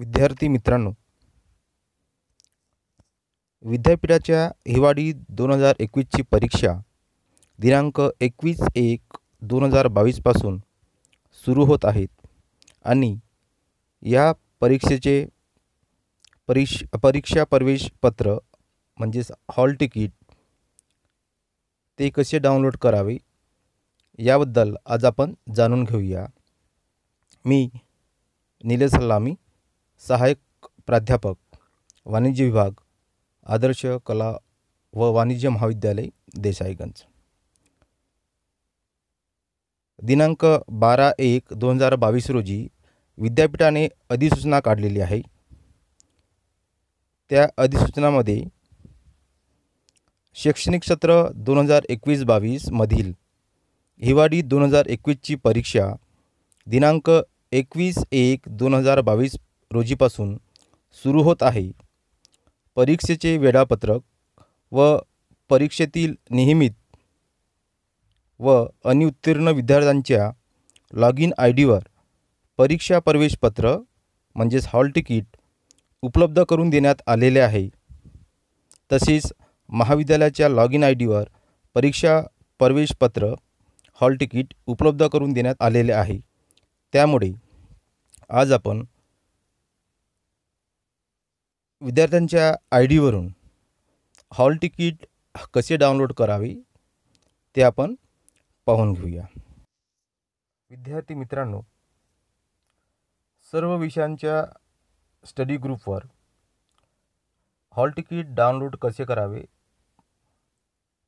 विद्यार्थी मित्रांनो विद्यापीठाच्या हिवाळी दोन हजार एकवीसची परीक्षा दिनांक एकवीस एक दोन हजार बावीसपासून सुरू होत आहेत आणि या परीक्षेचे परीक्ष परीक्षा प्रवेशपत्र म्हणजेच हॉल तिकीट ते कसे डाउनलोड करावे याबद्दल आज आपण जाणून घेऊया मी निलेश लामी सहायक प्राध्यापक वाणिज्य विभाग आदर्श कला व वाणिज्य महाविद्यालय देसाईगंज दिनांक बारा एक दोन हजार बावीस रोजी विद्यापीठाने अधिसूचना काढलेली आहे त्या अधिसूचनामध्ये शैक्षणिक सत्र दोन हजार एकवीस बावीसमधील हिवाळी दोन हजार एकवीसची परीक्षा दिनांक एकवीस एक दोन हजार बावीस रोजीपासून सुरू होत आहे परीक्षेचे वेळापत्रक व परीक्षेतील नियमित व अनिउत्तीर्ण विद्यार्थ्यांच्या लॉग इन आय डीवर परीक्षा प्रवेशपत्र म्हणजेच हॉल तिकीट उपलब्ध करून देण्यात आलेले आहे तसेच महाविद्यालयाच्या लॉग इन आय डीवर परीक्षा प्रवेशपत्र हॉल तिकीट उपलब्ध करून देण्यात आलेले आहे त्यामुळे आज आपण विद्यार्थ्यांच्या आय डीवरून हॉल तिकीट कसे डाउनलोड करावे ते आपण पाहून घेऊया विद्यार्थी मित्रांनो सर्व विषयांच्या स्टडी ग्रुपवर हॉल तिकीट डाउनलोड कसे करावे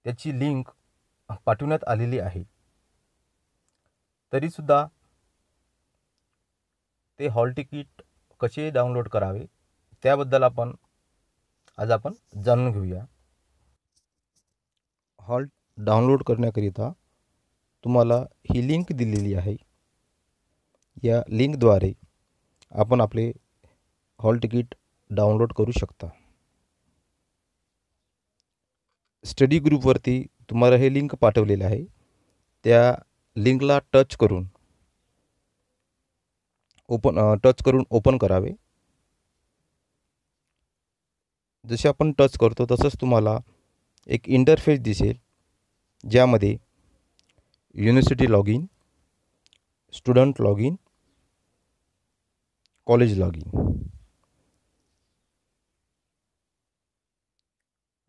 त्याची लिंक पाठवण्यात आलेली आहे तरीसुद्धा ते हॉल तिकीट कसे डाउनलोड करावे त्याबद्दल आपण आज आपण जाणून घेऊया हॉल डाउनलोड करण्याकरिता तुम्हाला ही लिंक दिलेली आहे या लिंकद्वारे आपण आपले हॉल तिकीट डाउनलोड करू शकता स्टडी ग्रुपवरती तुम्हाला हे लिंक पाठवलेले आहे त्या लिंकला टच करून ओपन टच करून ओपन करावे जसे आपण टच करतो तसंच तुम्हाला एक इंटरफेस दिसेल ज्यामध्ये university log in student log in college log in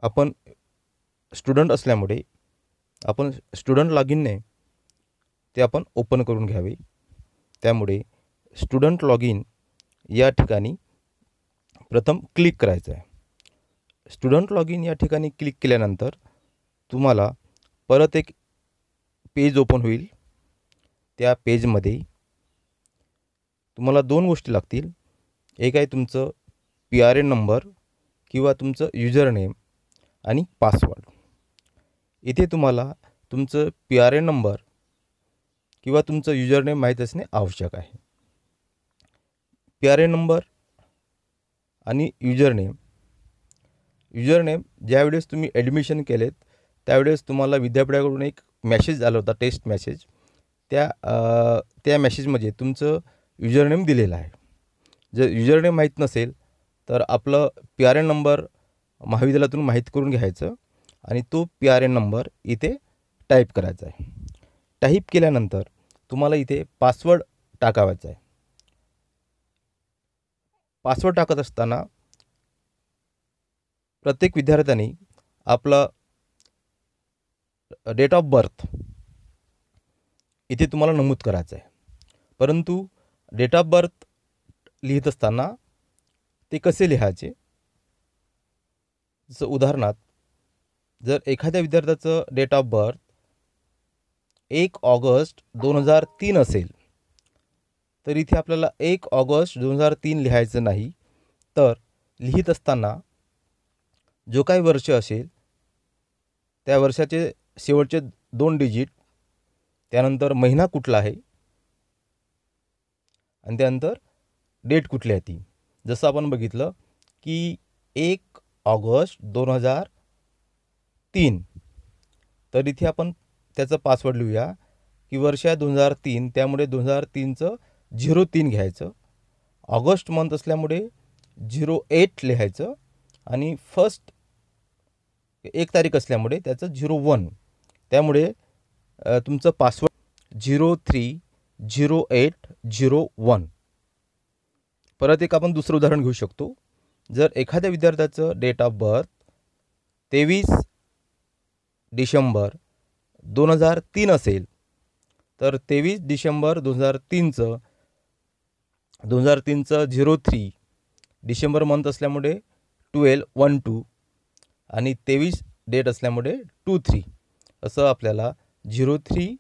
आपण स्टुडंट असल्यामुळे आपण स्टुडंट लॉग इनने ते आपण ओपन करून घ्यावे त्यामुळे स्टुडंट लॉग इन या ठिकाणी प्रथम क्लिक करायचं आहे स्टुडंट लॉग इन या ठिकाणी क्लिक केल्यानंतर तुम्हाला परत एक पेज ओपन होईल त्या पेजमध्ये तुम्हाला दोन गोष्टी लागतील एक आहे तुमचं पी आर एन नंबर किंवा तुमचं युजर नेम आणि पासवर्ड इथे तुम्हाला तुमचं पी आर एन नंबर किंवा तुमचं युजर नेम माहीत असणे आवश्यक आहे पी आर एन नंबर आणि युजर नेम युजरनेम ज्यावेळेस तुम्ही ॲडमिशन केलेत त्यावेळेस तुम्हाला विद्यापीठाकडून एक मॅसेज आला होता टेस्ट मॅसेज त्या त्या मॅसेजमध्ये तुमचं युजरनेम दिलेलं आहे जर युजरनेम माहीत नसेल तर आपलं पी आर एन नंबर महाविद्यालयातून माहीत करून घ्यायचं आणि तो पी आर एन नंबर इथे टाईप करायचा आहे टाईप केल्यानंतर तुम्हाला इथे पासवर्ड टाकावायचा आहे पासवर्ड टाकत असताना प्रत्येक विद्यार्थ्याने आपलं डेट ऑफ बर्थ इथे तुम्हाला नमूद करायचं आहे परंतु डेट ऑफ बर्थ लिहित असताना ते कसे लिहायचे जसं उदाहरणार्थ जर एखाद्या विद्यार्थ्याचं डेट ऑफ बर्थ एक ऑगस्ट दोन हजार तीन असेल तर इथे आपल्याला एक ऑगस्ट दोन हजार तीन लिहायचं नाही तर लिहित असताना जो काही वर्ष असेल त्या वर्षाचे शेवटचे दोन डिजिट त्यानंतर महिना कुठला आहे आणि त्यानंतर डेट कुठली आहे ती जसं आपण बघितलं की एक ऑगस्ट दोन हजार तीन तर इथे आपण त्याचं पासवर्ड लिहूया की वर्ष आहे दोन हजार तीन त्यामुळे दोन हजार तीनचं झिरो तीन घ्यायचं ऑगस्ट मंथ असल्यामुळे झिरो एट लिहायचं आणि फर्स्ट एक तारीख असल्यामुळे त्याचं झिरो वन त्यामुळे तुमचं password zero three zero eight zero one परत एक आपण दुसरं उदाहरण घेऊ शकतो जर एखाद्या विद्यार्थ्याचं डेट ऑफ बर्थ तेवीस डिसेंबर दोन हजार तीन असेल तर तेवीस डिसेंबर दोन हजार तीनचं दोन हजार तीनचं झिरो थ्री डिसेंबर मंथ असल्यामुळे ट्वेल्व वन टू आणि तेवीस डेट असल्यामुळे टू थ्री असं आपल्याला zero three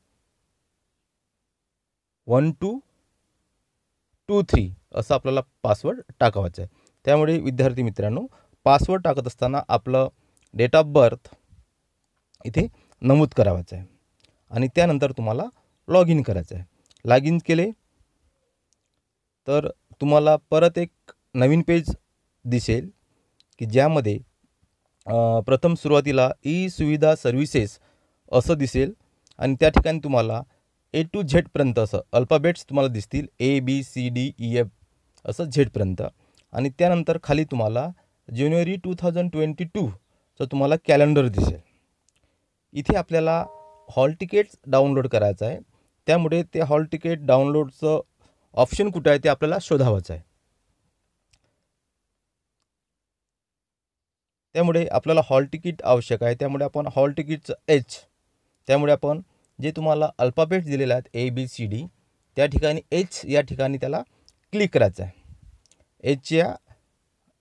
one two two three असं आपल्याला पासवर्ड टाकावायचा आहे त्यामुळे विद्यार्थी मित्रांनो पासवर्ड टाकत असताना आपलं डेट ऑफ बर्थ इथे नमूद करावायचं आहे आणि त्यानंतर तुम्हाला लॉग इन करायचं आहे लॉग इन केले तर तुम्हाला परत एक नवीन पेज दिसेल की ज्यामध्ये प्रथम सुरुवातीला ई सुविधा सर्व्हिसेस असं दिसेल आणि त्या ठिकाणी तुम्हाला ए टू झेडपर्यंत असं अल्फाबेट्स तुम्हाला दिसतील A B C D E F असं झेडपर्यंत आणि त्यानंतर खाली तुम्हाला जानेवारी टू थाउजंड ट्वेंटी टूचं तुम्हाला कॅलेंडर दिसेल इथे आपल्याला हॉल तिकीट्स डाउनलोड करायचं आहे त्यामुळे ते हॉल तिकीट डाउनलोडचं ऑप्शन कुठं आहे ते आपल्याला शोधावंच आहे त्यामुळे आपल्याला हॉल तिकीट आवश्यक आहे त्यामुळे आपण हॉल तिकीटचं एच त्यामुळे आपण जे तुम्हाला अल्फाबेट्स दिलेले आहेत ए बी सी डी त्या ठिकाणी एच या ठिकाणी त्याला क्लिक करायचं आहे एच या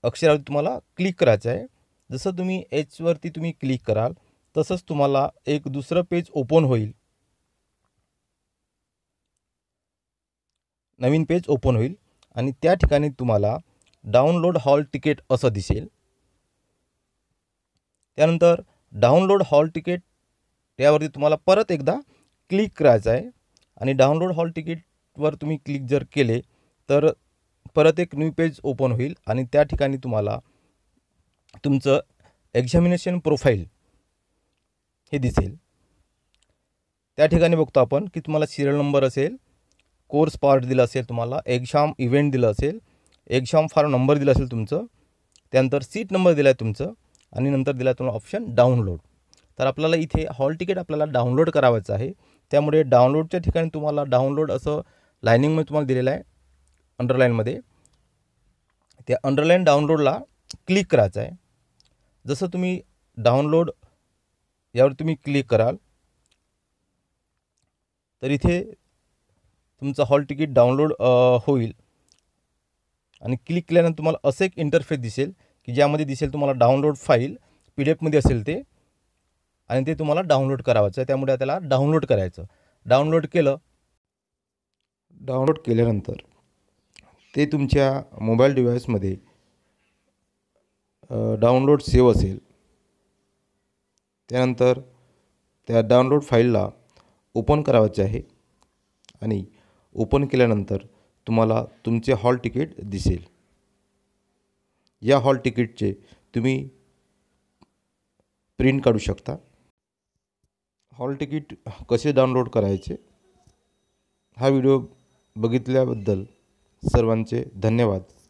अक्षरावरती तुम्हाला क्लिक करायचं आहे जसं तुम्ही एचवरती तुम्ही क्लिक कराल तसंच तुम्हाला एक दुसरं पेज ओपन होईल नवीन पेज ओपन होईल आणि त्या ठिकाणी तुम्हाला डाउनलोड हॉल तिकीट असं दिसेल त्यानंतर डाउनलोड हॉल तिकीट त्यावरती तुम्हाला परत एकदा क्लिक करायचं आहे आणि डाउनलोड हॉल तिकीटवर तुम्ही क्लिक जर केले तर परत एक न्यू पेज ओपन होईल आणि त्या ठिकाणी तुम्हाला तुमचं एक्झामिनेशन प्रोफाईल हे दिसेल त्या ठिकाणी बघतो आपण की तुम्हाला सिरियल नंबर असेल कोर्स पार्ट दिला असेल तुम्हाला एक्झाम इव्हेंट दिलं असेल एक्झाम फार नंबर दिला असेल तुमचं त्यानंतर सीट नंबर दिला आहे तुमचं आणि नंतर दिला तुम्हाला ऑप्शन डाउनलोड तर आपल्याला इथे हॉल तिकीट आपल्याला डाउनलोड करावायचं आहे त्यामुळे डाउनलोडच्या ठिकाणी तुम्हाला डाउनलोड असं लायनिंगमध्ये तुम्हाला दिलेलं आहे अंडरलाईनमध्ये त्या अंडरलाईन डाउनलोडला क्लिक करायचं आहे जसं तुम्ही डाउनलोड यावर तुम्ही क्लिक कराल तर इथे तुमचं हॉल तिकीट डाउनलोड होईल आणि क्लिक केल्यानंतर तुम्हाला असं एक इंटरफेस दिसेल की ज्यामध्ये दिसेल तुम्हाला डाउनलोड फाईल पी डी एफमध्ये असेल ते आणि ते तुम्हाला डाउनलोड करावायचं आहे त्यामुळे त्याला डाउनलोड करायचं डाउनलोड केलं डाउनलोड केल्यानंतर ते तुमच्या मोबाईल डिव्हाइसमध्ये डाउनलोड सेव असेल त्यानंतर त्या डाउनलोड फाईलला ओपन करावायचे आहे आणि ओपन केल्यानंतर तुम्हाला तुमचे हॉल तिकीट दिसेल या हॉल तिकीटचे तुम्ही प्रिंट काढू शकता हॉल तिकीट कसे डाउनलोड करायचे हा व्हिडिओ बघितल्याबद्दल सर्वांचे धन्यवाद